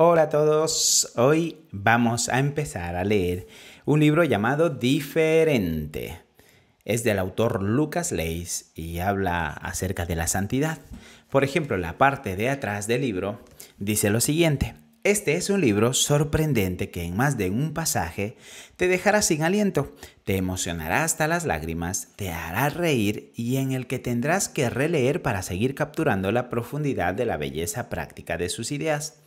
Hola a todos, hoy vamos a empezar a leer un libro llamado Diferente. Es del autor Lucas Leis y habla acerca de la santidad. Por ejemplo, la parte de atrás del libro dice lo siguiente. Este es un libro sorprendente que en más de un pasaje te dejará sin aliento, te emocionará hasta las lágrimas, te hará reír y en el que tendrás que releer para seguir capturando la profundidad de la belleza práctica de sus ideas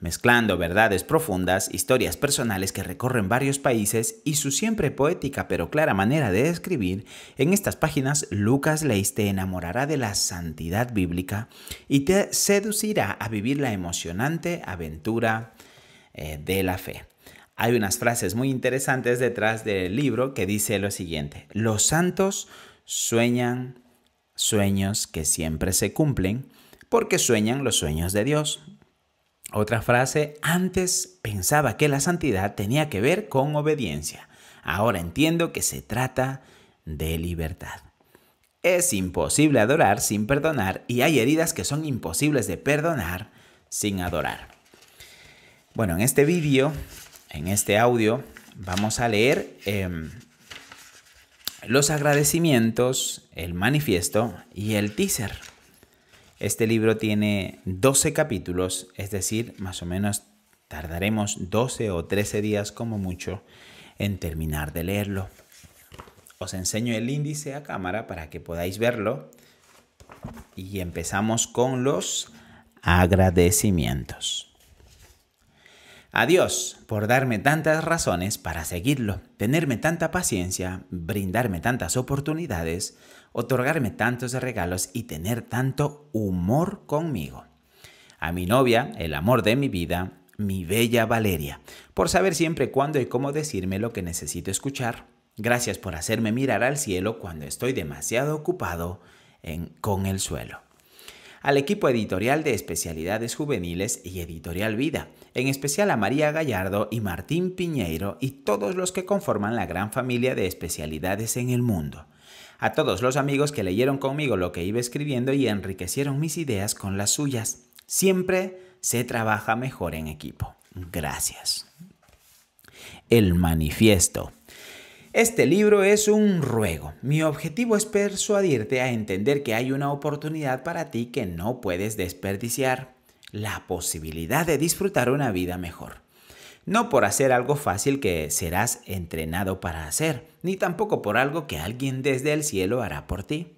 mezclando verdades profundas, historias personales que recorren varios países y su siempre poética pero clara manera de escribir, en estas páginas Lucas Leis te enamorará de la santidad bíblica y te seducirá a vivir la emocionante aventura eh, de la fe. Hay unas frases muy interesantes detrás del libro que dice lo siguiente, los santos sueñan sueños que siempre se cumplen porque sueñan los sueños de Dios. Otra frase, antes pensaba que la santidad tenía que ver con obediencia. Ahora entiendo que se trata de libertad. Es imposible adorar sin perdonar y hay heridas que son imposibles de perdonar sin adorar. Bueno, en este vídeo, en este audio, vamos a leer em, los agradecimientos, el manifiesto y el teaser. Este libro tiene 12 capítulos, es decir, más o menos tardaremos 12 o 13 días como mucho en terminar de leerlo. Os enseño el índice a cámara para que podáis verlo y empezamos con los agradecimientos. Adiós por darme tantas razones para seguirlo, tenerme tanta paciencia, brindarme tantas oportunidades, otorgarme tantos regalos y tener tanto humor conmigo. A mi novia, el amor de mi vida, mi bella Valeria, por saber siempre cuándo y cómo decirme lo que necesito escuchar. Gracias por hacerme mirar al cielo cuando estoy demasiado ocupado en, con el suelo al equipo editorial de especialidades juveniles y editorial vida, en especial a María Gallardo y Martín Piñeiro y todos los que conforman la gran familia de especialidades en el mundo a todos los amigos que leyeron conmigo lo que iba escribiendo y enriquecieron mis ideas con las suyas. Siempre se trabaja mejor en equipo. Gracias. El manifiesto. Este libro es un ruego. Mi objetivo es persuadirte a entender que hay una oportunidad para ti que no puedes desperdiciar, la posibilidad de disfrutar una vida mejor no por hacer algo fácil que serás entrenado para hacer, ni tampoco por algo que alguien desde el cielo hará por ti.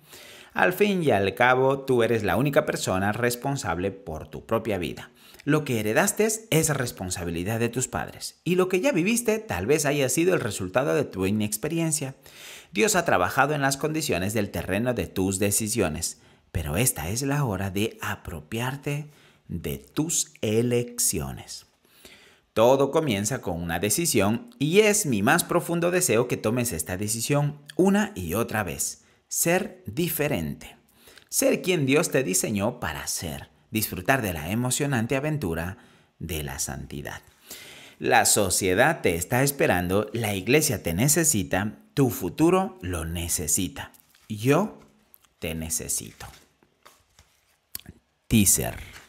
Al fin y al cabo, tú eres la única persona responsable por tu propia vida. Lo que heredaste es responsabilidad de tus padres y lo que ya viviste tal vez haya sido el resultado de tu inexperiencia. Dios ha trabajado en las condiciones del terreno de tus decisiones, pero esta es la hora de apropiarte de tus elecciones. Todo comienza con una decisión y es mi más profundo deseo que tomes esta decisión una y otra vez. Ser diferente. Ser quien Dios te diseñó para ser. Disfrutar de la emocionante aventura de la santidad. La sociedad te está esperando, la iglesia te necesita, tu futuro lo necesita. Yo te necesito. Teaser.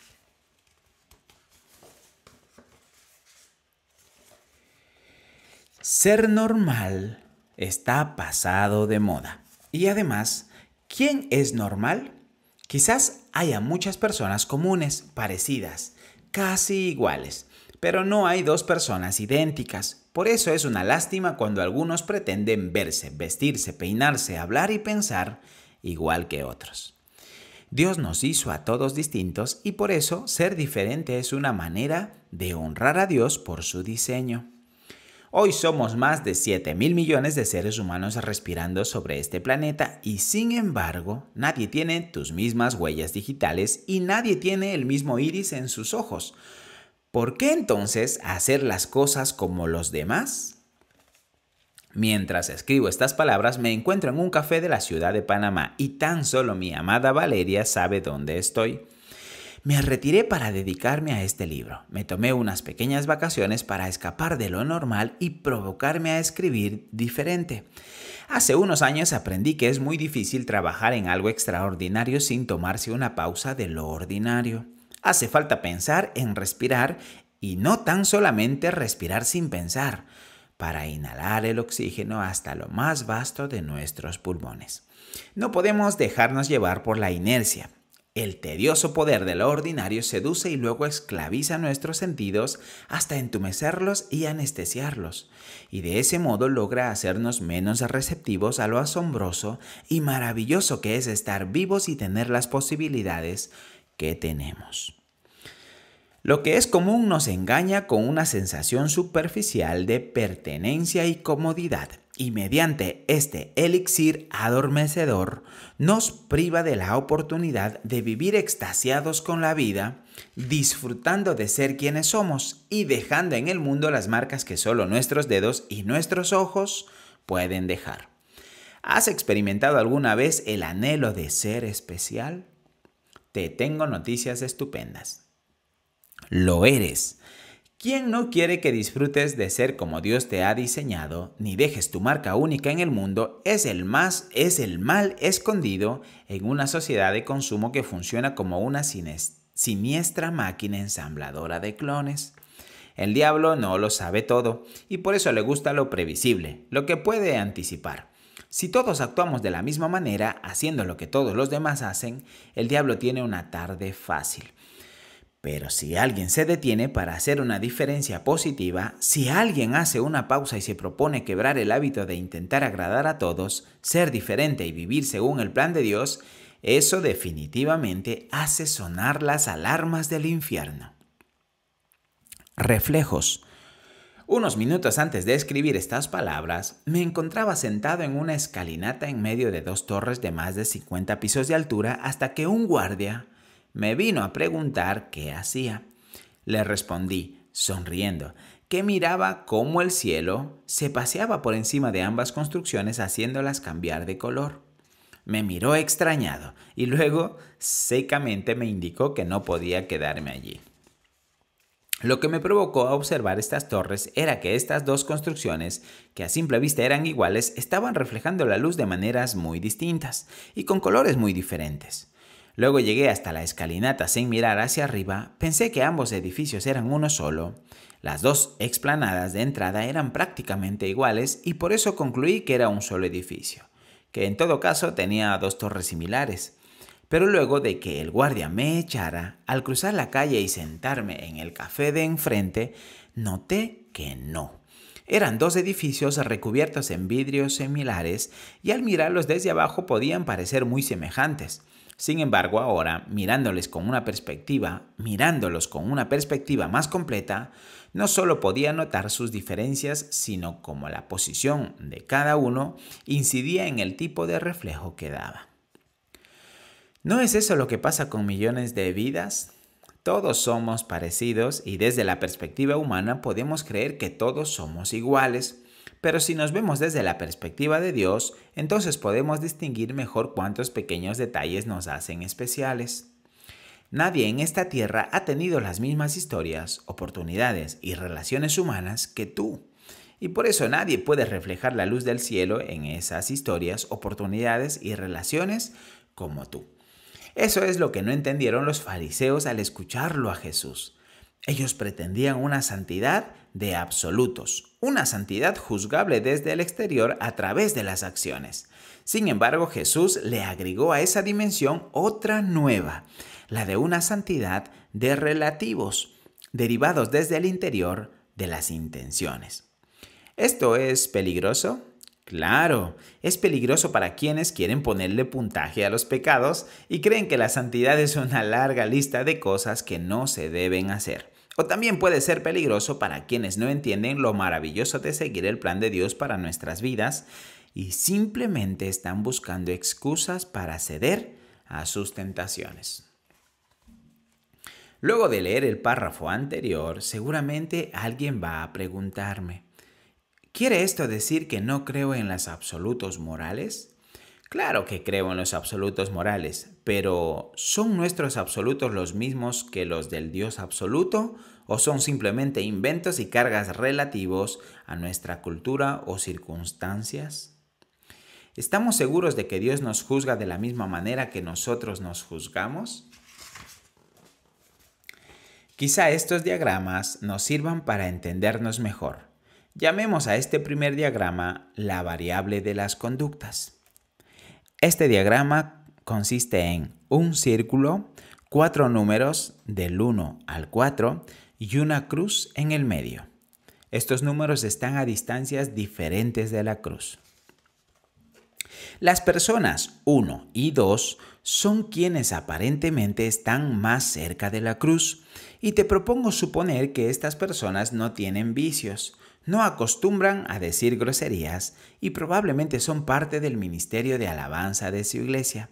Ser normal está pasado de moda. Y además, ¿quién es normal? Quizás haya muchas personas comunes, parecidas, casi iguales, pero no hay dos personas idénticas. Por eso es una lástima cuando algunos pretenden verse, vestirse, peinarse, hablar y pensar igual que otros. Dios nos hizo a todos distintos y por eso ser diferente es una manera de honrar a Dios por su diseño. Hoy somos más de 7 mil millones de seres humanos respirando sobre este planeta y sin embargo nadie tiene tus mismas huellas digitales y nadie tiene el mismo iris en sus ojos. ¿Por qué entonces hacer las cosas como los demás? Mientras escribo estas palabras me encuentro en un café de la ciudad de Panamá y tan solo mi amada Valeria sabe dónde estoy. Me retiré para dedicarme a este libro. Me tomé unas pequeñas vacaciones para escapar de lo normal y provocarme a escribir diferente. Hace unos años aprendí que es muy difícil trabajar en algo extraordinario sin tomarse una pausa de lo ordinario. Hace falta pensar en respirar y no tan solamente respirar sin pensar, para inhalar el oxígeno hasta lo más vasto de nuestros pulmones. No podemos dejarnos llevar por la inercia, el tedioso poder de lo ordinario seduce y luego esclaviza nuestros sentidos hasta entumecerlos y anestesiarlos, y de ese modo logra hacernos menos receptivos a lo asombroso y maravilloso que es estar vivos y tener las posibilidades que tenemos. Lo que es común nos engaña con una sensación superficial de pertenencia y comodidad, y mediante este elixir adormecedor nos priva de la oportunidad de vivir extasiados con la vida, disfrutando de ser quienes somos y dejando en el mundo las marcas que solo nuestros dedos y nuestros ojos pueden dejar. ¿Has experimentado alguna vez el anhelo de ser especial? Te tengo noticias estupendas. Lo eres. Quien no quiere que disfrutes de ser como Dios te ha diseñado, ni dejes tu marca única en el mundo? Es el más, es el mal escondido en una sociedad de consumo que funciona como una siniestra máquina ensambladora de clones. El diablo no lo sabe todo y por eso le gusta lo previsible, lo que puede anticipar. Si todos actuamos de la misma manera, haciendo lo que todos los demás hacen, el diablo tiene una tarde fácil. Pero si alguien se detiene para hacer una diferencia positiva, si alguien hace una pausa y se propone quebrar el hábito de intentar agradar a todos, ser diferente y vivir según el plan de Dios, eso definitivamente hace sonar las alarmas del infierno. Reflejos. Unos minutos antes de escribir estas palabras, me encontraba sentado en una escalinata en medio de dos torres de más de 50 pisos de altura hasta que un guardia, me vino a preguntar qué hacía. Le respondí, sonriendo, que miraba cómo el cielo se paseaba por encima de ambas construcciones haciéndolas cambiar de color. Me miró extrañado y luego secamente me indicó que no podía quedarme allí. Lo que me provocó a observar estas torres era que estas dos construcciones, que a simple vista eran iguales, estaban reflejando la luz de maneras muy distintas y con colores muy diferentes. Luego llegué hasta la escalinata sin mirar hacia arriba, pensé que ambos edificios eran uno solo. Las dos explanadas de entrada eran prácticamente iguales y por eso concluí que era un solo edificio, que en todo caso tenía dos torres similares. Pero luego de que el guardia me echara, al cruzar la calle y sentarme en el café de enfrente, noté que no. Eran dos edificios recubiertos en vidrios similares y al mirarlos desde abajo podían parecer muy semejantes. Sin embargo, ahora, mirándoles con una perspectiva, mirándolos con una perspectiva más completa, no solo podía notar sus diferencias, sino como la posición de cada uno incidía en el tipo de reflejo que daba. ¿No es eso lo que pasa con millones de vidas? Todos somos parecidos y desde la perspectiva humana podemos creer que todos somos iguales, pero si nos vemos desde la perspectiva de Dios, entonces podemos distinguir mejor cuántos pequeños detalles nos hacen especiales. Nadie en esta tierra ha tenido las mismas historias, oportunidades y relaciones humanas que tú. Y por eso nadie puede reflejar la luz del cielo en esas historias, oportunidades y relaciones como tú. Eso es lo que no entendieron los fariseos al escucharlo a Jesús. Ellos pretendían una santidad de absolutos, una santidad juzgable desde el exterior a través de las acciones. Sin embargo, Jesús le agregó a esa dimensión otra nueva, la de una santidad de relativos, derivados desde el interior de las intenciones. ¿Esto es peligroso? Claro, es peligroso para quienes quieren ponerle puntaje a los pecados y creen que la santidad es una larga lista de cosas que no se deben hacer. O también puede ser peligroso para quienes no entienden lo maravilloso de seguir el plan de Dios para nuestras vidas y simplemente están buscando excusas para ceder a sus tentaciones. Luego de leer el párrafo anterior, seguramente alguien va a preguntarme, ¿quiere esto decir que no creo en las absolutos morales? Claro que creo en los absolutos morales, pero ¿son nuestros absolutos los mismos que los del Dios absoluto o son simplemente inventos y cargas relativos a nuestra cultura o circunstancias? ¿Estamos seguros de que Dios nos juzga de la misma manera que nosotros nos juzgamos? Quizá estos diagramas nos sirvan para entendernos mejor. Llamemos a este primer diagrama la variable de las conductas. Este diagrama consiste en un círculo, cuatro números del 1 al 4 y una cruz en el medio. Estos números están a distancias diferentes de la cruz. Las personas 1 y 2 son quienes aparentemente están más cerca de la cruz y te propongo suponer que estas personas no tienen vicios, no acostumbran a decir groserías y probablemente son parte del ministerio de alabanza de su iglesia.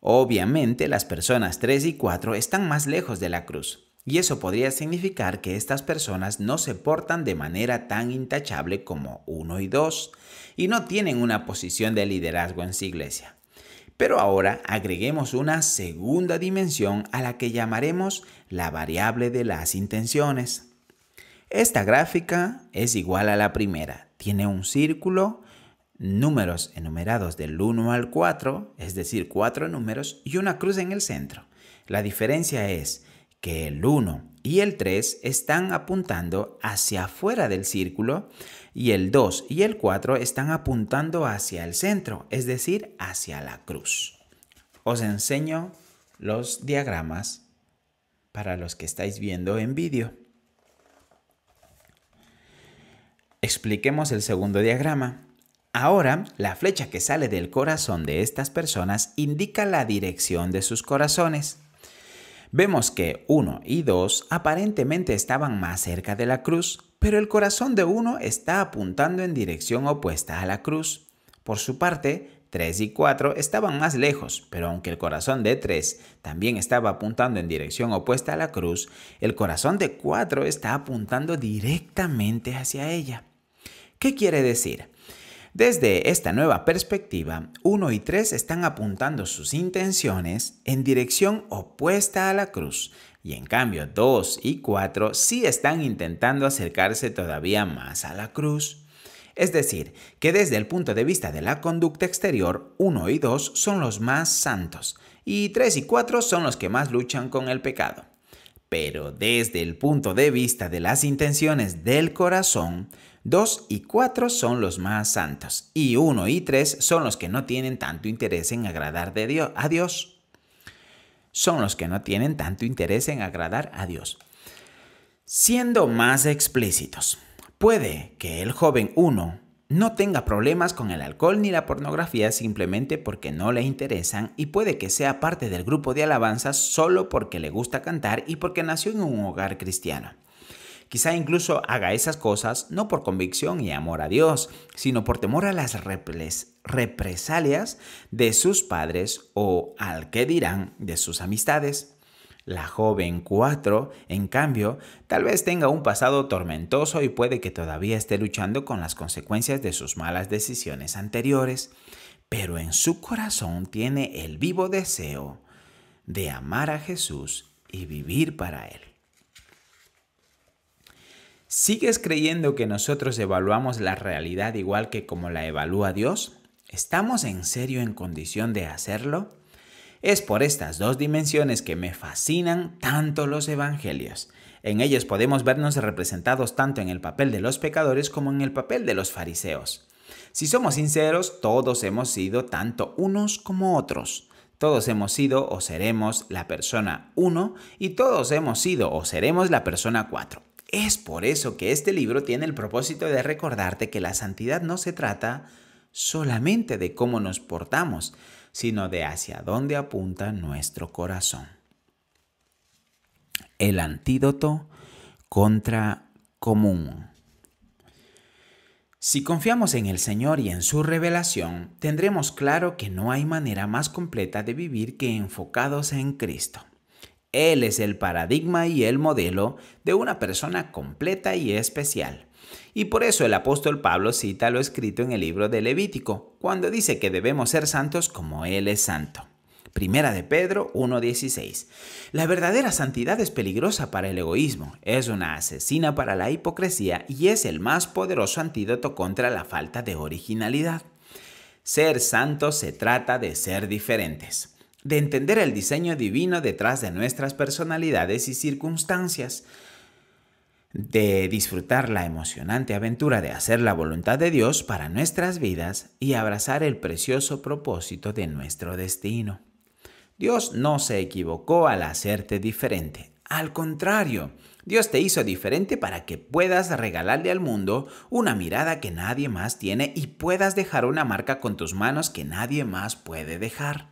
Obviamente las personas 3 y 4 están más lejos de la cruz, y eso podría significar que estas personas no se portan de manera tan intachable como 1 y 2, y no tienen una posición de liderazgo en su iglesia. Pero ahora agreguemos una segunda dimensión a la que llamaremos la variable de las intenciones. Esta gráfica es igual a la primera. Tiene un círculo, números enumerados del 1 al 4, es decir, 4 números y una cruz en el centro. La diferencia es que el 1 y el 3 están apuntando hacia afuera del círculo y el 2 y el 4 están apuntando hacia el centro, es decir, hacia la cruz. Os enseño los diagramas para los que estáis viendo en vídeo. Expliquemos el segundo diagrama. Ahora, la flecha que sale del corazón de estas personas indica la dirección de sus corazones. Vemos que 1 y 2 aparentemente estaban más cerca de la cruz, pero el corazón de uno está apuntando en dirección opuesta a la cruz. Por su parte, 3 y 4 estaban más lejos, pero aunque el corazón de 3 también estaba apuntando en dirección opuesta a la cruz, el corazón de 4 está apuntando directamente hacia ella. ¿Qué quiere decir? Desde esta nueva perspectiva, 1 y 3 están apuntando sus intenciones en dirección opuesta a la cruz, y en cambio 2 y 4 sí están intentando acercarse todavía más a la cruz. Es decir, que desde el punto de vista de la conducta exterior, 1 y 2 son los más santos, y 3 y 4 son los que más luchan con el pecado. Pero desde el punto de vista de las intenciones del corazón, 2 y 4 son los más santos y 1 y 3 son los que no tienen tanto interés en agradar Dios, a Dios. Son los que no tienen tanto interés en agradar a Dios. Siendo más explícitos, puede que el joven 1 no tenga problemas con el alcohol ni la pornografía simplemente porque no le interesan y puede que sea parte del grupo de alabanzas solo porque le gusta cantar y porque nació en un hogar cristiano. Quizá incluso haga esas cosas no por convicción y amor a Dios, sino por temor a las represalias de sus padres o al que dirán de sus amistades. La joven 4, en cambio, tal vez tenga un pasado tormentoso y puede que todavía esté luchando con las consecuencias de sus malas decisiones anteriores, pero en su corazón tiene el vivo deseo de amar a Jesús y vivir para Él. ¿Sigues creyendo que nosotros evaluamos la realidad igual que como la evalúa Dios? ¿Estamos en serio en condición de hacerlo? Es por estas dos dimensiones que me fascinan tanto los evangelios. En ellos podemos vernos representados tanto en el papel de los pecadores como en el papel de los fariseos. Si somos sinceros, todos hemos sido tanto unos como otros. Todos hemos sido o seremos la persona 1 y todos hemos sido o seremos la persona 4. Es por eso que este libro tiene el propósito de recordarte que la santidad no se trata solamente de cómo nos portamos, sino de hacia dónde apunta nuestro corazón. El antídoto contra común. Si confiamos en el Señor y en su revelación, tendremos claro que no hay manera más completa de vivir que enfocados en Cristo. Él es el paradigma y el modelo de una persona completa y especial. Y por eso el apóstol Pablo cita lo escrito en el libro de Levítico, cuando dice que debemos ser santos como Él es santo. Primera de Pedro 1.16. La verdadera santidad es peligrosa para el egoísmo, es una asesina para la hipocresía y es el más poderoso antídoto contra la falta de originalidad. Ser santo se trata de ser diferentes de entender el diseño divino detrás de nuestras personalidades y circunstancias, de disfrutar la emocionante aventura de hacer la voluntad de Dios para nuestras vidas y abrazar el precioso propósito de nuestro destino. Dios no se equivocó al hacerte diferente, al contrario, Dios te hizo diferente para que puedas regalarle al mundo una mirada que nadie más tiene y puedas dejar una marca con tus manos que nadie más puede dejar.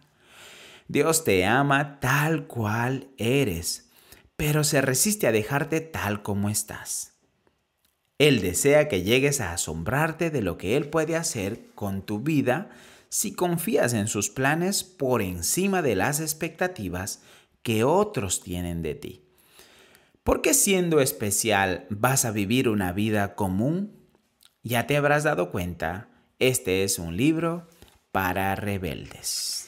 Dios te ama tal cual eres, pero se resiste a dejarte tal como estás. Él desea que llegues a asombrarte de lo que Él puede hacer con tu vida si confías en sus planes por encima de las expectativas que otros tienen de ti. ¿Por qué siendo especial vas a vivir una vida común? Ya te habrás dado cuenta, este es un libro para rebeldes.